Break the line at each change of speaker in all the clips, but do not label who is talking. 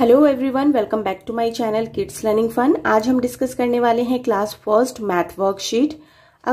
hello everyone welcome back to my channel kids learning fun आज हम discuss करने वाले हैं क्लास फर्स्ट मैथ वर्कशीट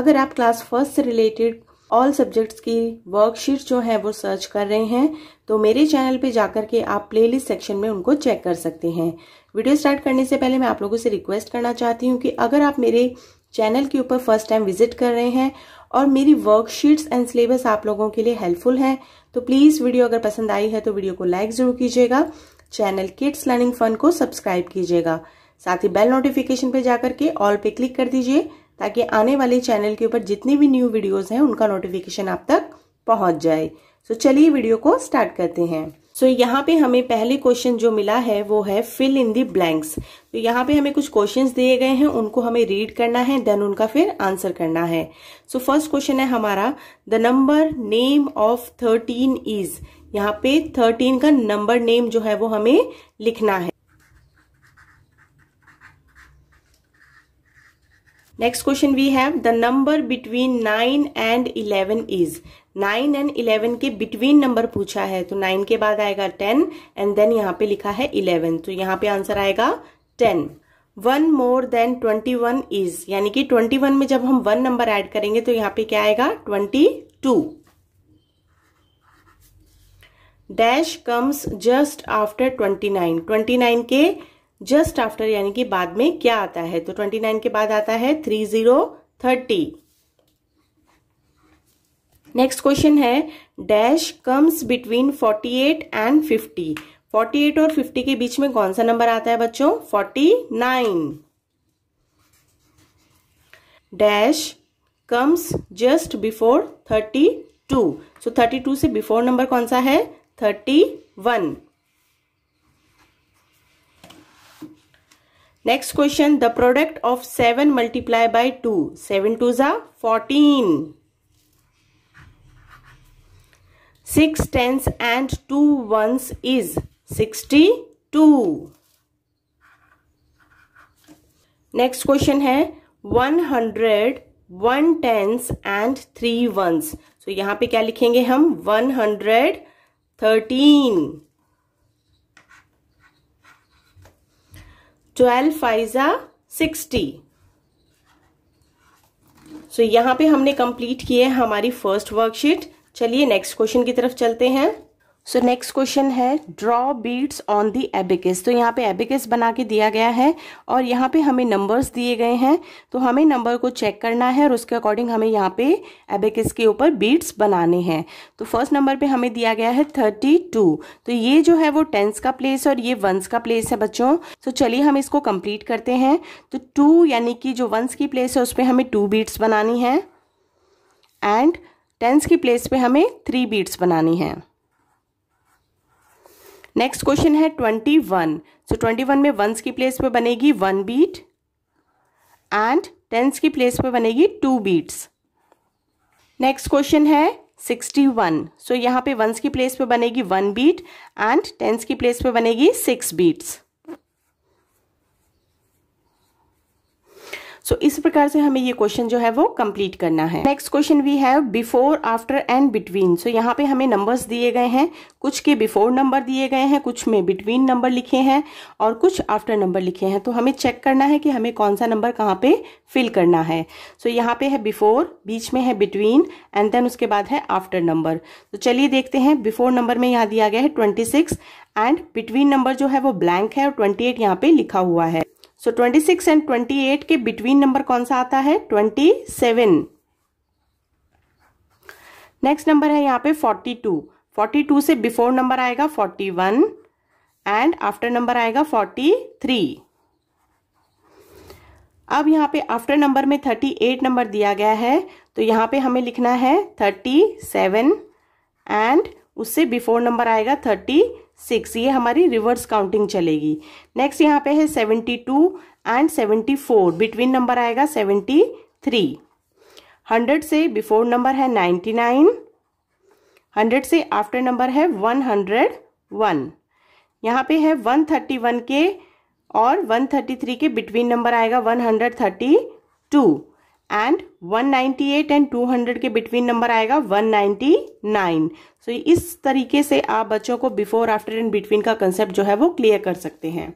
अगर आप क्लास फर्स्ट से रिलेटेड ऑल सब्जेक्ट्स की वर्कशीट जो है वो सर्च कर रहे हैं तो मेरे चैनल पे जाकर के आप प्लेलिस्ट सेक्शन में उनको चेक कर सकते हैं वीडियो स्टार्ट करने से पहले मैं आप लोगों से रिक्वेस्ट करना चाहती हूँ कि अगर आप मेरे चैनल के ऊपर फर्स्ट टाइम विजिट कर रहे हैं और मेरी वर्कशीट्स एंड सिलेबस आप लोगों के लिए हेल्पफुल है तो प्लीज़ वीडियो अगर पसंद आई है तो वीडियो को लाइक ज़रूर कीजिएगा चैनल किड्स लर्निंग फन को सब्सक्राइब कीजिएगा साथ ही बेल नोटिफिकेशन पे जाकर के ऑल पे क्लिक कर दीजिए ताकि आने वाले चैनल के ऊपर जितनी भी न्यू वीडियोस हैं उनका नोटिफिकेशन आप तक पहुंच जाए सो so, चलिए वीडियो को स्टार्ट करते हैं सो so, यहाँ पे हमें पहले क्वेश्चन जो मिला है वो है फिल इन दी ब्लैंक्स तो यहाँ पे हमें कुछ क्वेश्चंस दिए गए हैं उनको हमें रीड करना है देन उनका फिर आंसर करना है सो फर्स्ट क्वेश्चन है हमारा the number name of thirteen is यहाँ पे थर्टीन का नंबर नेम जो है वो हमें लिखना है next question we have the number between nine and eleven is nine and eleven के बिटवीन नंबर पूछा है तो नाइन के बाद आएगा टेन एंड देन यहाँ पे लिखा है इलेवन तो यहाँ पे आंसर आएगा ten one more than twenty one is यानी कि ट्वेंटी वन में जब हम वन नंबर ऐड करेंगे तो यहाँ पे क्या आएगा twenty two dash comes just after twenty nine twenty nine के जस्ट आफ्टर यानी कि बाद में क्या आता है तो ट्वेंटी नाइन के बाद आता है three zero thirty next question है dash comes between forty eight and fifty forty eight और फिफ्टी के बीच में कौन सा नंबर आता है बच्चों forty nine dash comes just before thirty two so thirty two से बिफोर नंबर कौन सा है thirty one next question the product of seven multiply by two seven two जा fourteen six tens and two ones is sixty to next question है one hundred one tens and three ones so यहां पे क्या लिखेंगे हम one hundred thirteen twelve फाइजा sixty so यहां पे हमने कंप्लीट किए हमारी फर्स्ट वर्कशीट चलिए नेक्स्ट क्वेश्चन की तरफ चलते हैं सो नेक्स्ट क्वेश्चन है draw beads on the abacus तो यहाँ पे एबिकस बना के दिया गया है और यहाँ पे हमें नंबर्स दिए गए हैं तो हमें नंबर को चेक करना है और उसके अकॉर्डिंग हमें यहाँ पे एबिकस के ऊपर बीड्स बनाने हैं तो फर्स्ट नंबर पे हमें दिया गया है थर्टी टू तो ये जो है वो टेंस का प्लेस है और ये वंस का प्लेस है बच्चों तो चलिए हम इसको कंप्लीट करते हैं तो टू यानी कि जो वंस की प्लेस है उस पर हमें टू बीड्स बनानी है एंड टेंस की प्लेस पर हमें थ्री बीड्स बनानी है नेक्स्ट क्वेश्चन है twenty one so twenty one में वंस की प्लेस पे बनेगी वन बीट एंड टेंस की प्लेस पे बनेगी टू बीट्स नेक्स्ट क्वेश्चन है सिक्सटी वन सो यहाँ पे वंस की प्लेस पे बनेगी वन बीट एंड टेंस की प्लेस पे बनेगी सिक्स बीट्स सो so, इस प्रकार से हमें ये क्वेश्चन जो है वो कंप्लीट करना है next question we have before after and between so यहाँ पे हमें नंबर्स दिए गए हैं कुछ के बिफोर नंबर दिए गए हैं कुछ में बिटवीन नंबर लिखे हैं और कुछ आफ्टर नंबर लिखे हैं तो हमें चेक करना है कि हमें कौन सा नंबर कहाँ पे फिल करना है सो so, यहाँ पे है बिफोर बीच में है बिटवीन एंड देन उसके बाद है आफ्टर नंबर तो चलिए देखते हैं बिफोर नंबर में यहाँ दिया गया है twenty six and between number जो है वो ब्लैंक है और ट्वेंटी एट यहाँ पे लिखा हुआ है so twenty six and twenty eight के बिटवीन नंबर कौन सा आता है ट्वेंटी सेवन नेक्स्ट नंबर है यहाँ पे फोर्टी टू फोर्टी टू से बिफोर नंबर आएगा forty one and after number आएगा फोर्टी थ्री अब यहाँ पे आफ्टर नंबर में थर्टी एट नंबर दिया गया है तो यहाँ पे हमें लिखना है थर्टी सेवन एंड उससे बिफोर नंबर आएगा थर्टी सिक्स ये हमारी रिवर्स काउंटिंग चलेगी नेक्स्ट यहाँ पे है seventy two and seventy four between number आएगा सेवेंटी थ्री हंड्रेड से बिफोर नंबर है नाइन्टी नाइन हंड्रेड से आफ्टर नंबर है वन हंड्रेड वन यहाँ पे है वन थर्टी वन के और वन थर्टी थ्री के बिटवीन नंबर आएगा one hundred thirty two and 198 and 200 के बिटवीन नंबर आएगा 199 सो so, इस तरीके से आप बच्चों को बिफोर आफ्टर एंड बिटवीन का कंसेप्ट जो है वो क्लियर कर सकते हैं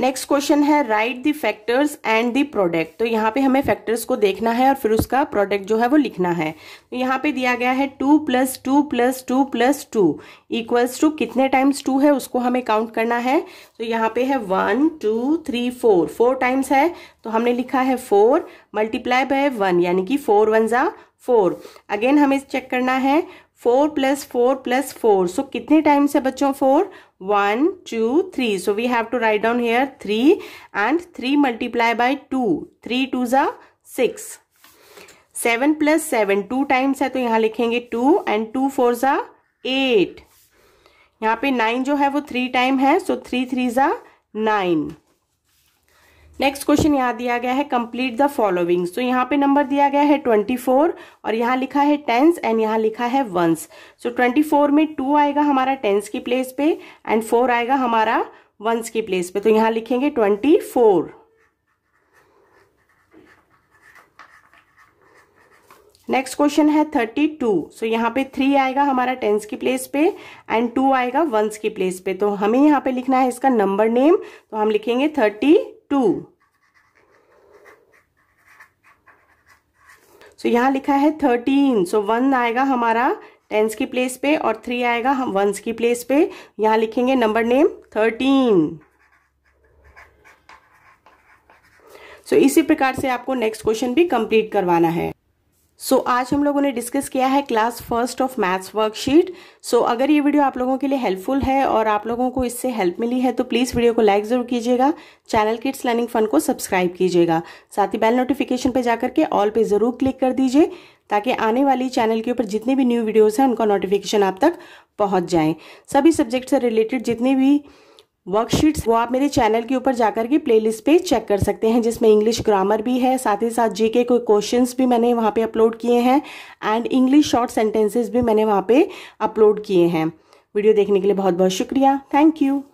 नेक्स्ट क्वेश्चन है write the factors and the product तो यहाँ पे हमें फैक्टर्स को देखना है और फिर उसका प्रोडक्ट जो है वो लिखना है तो यहाँ पे दिया गया है two plus two plus two plus two equals two कितने टाइम्स टू है उसको हमें काउंट करना है तो यहाँ पे है one two three four four times है तो हमने लिखा है फोर मल्टीप्लाई बाय वन यानी कि फोर वन ज़ा फोर अगेन हमें चेक करना है four plus four plus four so कितने टाइम्स है बच्चों four one two three so we have to write down here three and three multiply by two three two ज़ा six seven plus seven two times है तो यहाँ लिखेंगे two and two four ज़ा eight यहाँ पे नाइन जो है वो थ्री टाइम है सो थ्री थ्री ज़ा नाइन नेक्स्ट क्वेश्चन यहाँ दिया गया है कंप्लीट द फॉलोइंग सो यहाँ पे नंबर दिया गया है 24 और यहाँ लिखा है टेंस एंड यहाँ लिखा है वंस सो so 24 में टू आएगा हमारा टेंस की प्लेस पे एंड फोर आएगा हमारा वंस की प्लेस पे तो यहाँ लिखेंगे 24 नेक्स्ट क्वेश्चन है थर्टी टू सो यहाँ पे थ्री आएगा हमारा टेंस की प्लेस पे एंड टू आएगा वंस की प्लेस पे तो हमें यहाँ पे लिखना है इसका नंबर नेम तो हम लिखेंगे थर्टी टू सो यहाँ लिखा है थर्टीन सो वन आएगा हमारा टेंस की प्लेस पे और थ्री आएगा हम वंस की प्लेस पे यहाँ लिखेंगे नंबर नेम थर्टीन सो इसी प्रकार से आपको नेक्स्ट क्वेश्चन भी कंप्लीट करवाना है सो so, आज हम लोगों ने डिस्कस किया है class first of maths worksheet so अगर ये वीडियो आप लोगों के लिए हेल्पफुल है और आप लोगों को इससे हेल्प मिली है तो प्लीज़ वीडियो को लाइक ज़रूर कीजिएगा चैनल किड्स लर्निंग फन को सब्सक्राइब कीजिएगा साथ ही बेल नोटिफिकेशन पे जाकर के ऑल पे ज़रूर क्लिक कर दीजिए ताकि आने वाली चैनल के ऊपर जितने भी न्यू वीडियोज़ हैं उनका नोटिफिकेशन आप तक पहुँच जाएँ सभी सब्जेक्ट से रिलेटेड जितने भी वर्कशीट्स वो आप मेरे चैनल के ऊपर जाकर के प्लेलिस्ट पे चेक कर सकते हैं जिसमें इंग्लिश ग्रामर भी है साथ ही साथ जीके कोई क्वेश्चंस भी मैंने वहाँ पे अपलोड किए हैं एंड इंग्लिश शॉर्ट सेंटेंसेस भी मैंने वहाँ पे अपलोड किए हैं वीडियो देखने के लिए बहुत बहुत शुक्रिया थैंक यू